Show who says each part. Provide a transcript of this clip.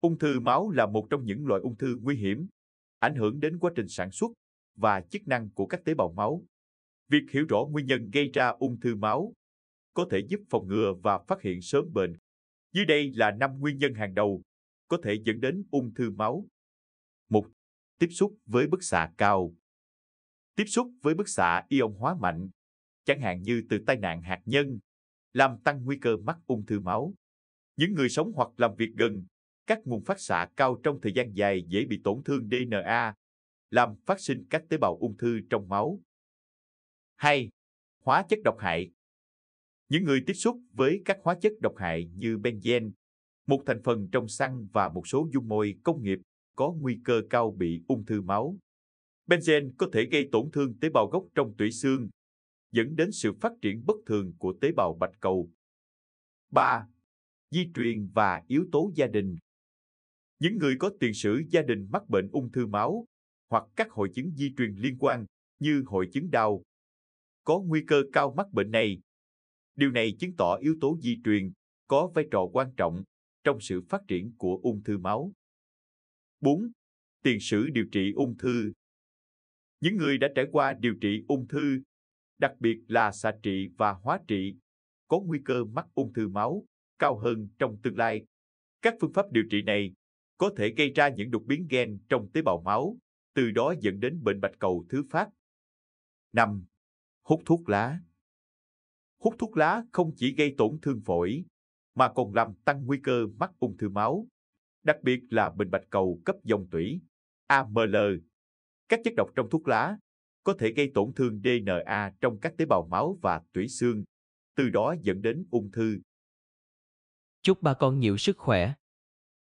Speaker 1: Ung thư máu là một trong những loại ung thư nguy hiểm, ảnh hưởng đến quá trình sản xuất và chức năng của các tế bào máu. Việc hiểu rõ nguyên nhân gây ra ung thư máu có thể giúp phòng ngừa và phát hiện sớm bệnh. Dưới đây là năm nguyên nhân hàng đầu có thể dẫn đến ung thư máu. 1. Tiếp xúc với bức xạ cao. Tiếp xúc với bức xạ ion hóa mạnh, chẳng hạn như từ tai nạn hạt nhân, làm tăng nguy cơ mắc ung thư máu. Những người sống hoặc làm việc gần các nguồn phát xạ cao trong thời gian dài dễ bị tổn thương DNA, làm phát sinh các tế bào ung thư trong máu. 2. Hóa chất độc hại Những người tiếp xúc với các hóa chất độc hại như benzen, một thành phần trong xăng và một số dung môi công nghiệp có nguy cơ cao bị ung thư máu. Benzen có thể gây tổn thương tế bào gốc trong tủy xương, dẫn đến sự phát triển bất thường của tế bào bạch cầu. 3. Di truyền và yếu tố gia đình những người có tiền sử gia đình mắc bệnh ung thư máu hoặc các hội chứng di truyền liên quan như hội chứng đau có nguy cơ cao mắc bệnh này. Điều này chứng tỏ yếu tố di truyền có vai trò quan trọng trong sự phát triển của ung thư máu. 4. Tiền sử điều trị ung thư Những người đã trải qua điều trị ung thư, đặc biệt là xạ trị và hóa trị, có nguy cơ mắc ung thư máu cao hơn trong tương lai. Các phương pháp điều trị này có thể gây ra những đột biến gen trong tế bào máu, từ đó dẫn đến bệnh bạch cầu thứ phát. 5. Hút thuốc lá Hút thuốc lá không chỉ gây tổn thương phổi, mà còn làm tăng nguy cơ mắc ung thư máu, đặc biệt là bệnh bạch cầu cấp dòng tủy, AML. Các chất độc trong thuốc lá có thể gây tổn thương DNA trong các tế bào máu và tủy xương, từ đó dẫn đến ung thư. Chúc bà con nhiều sức khỏe.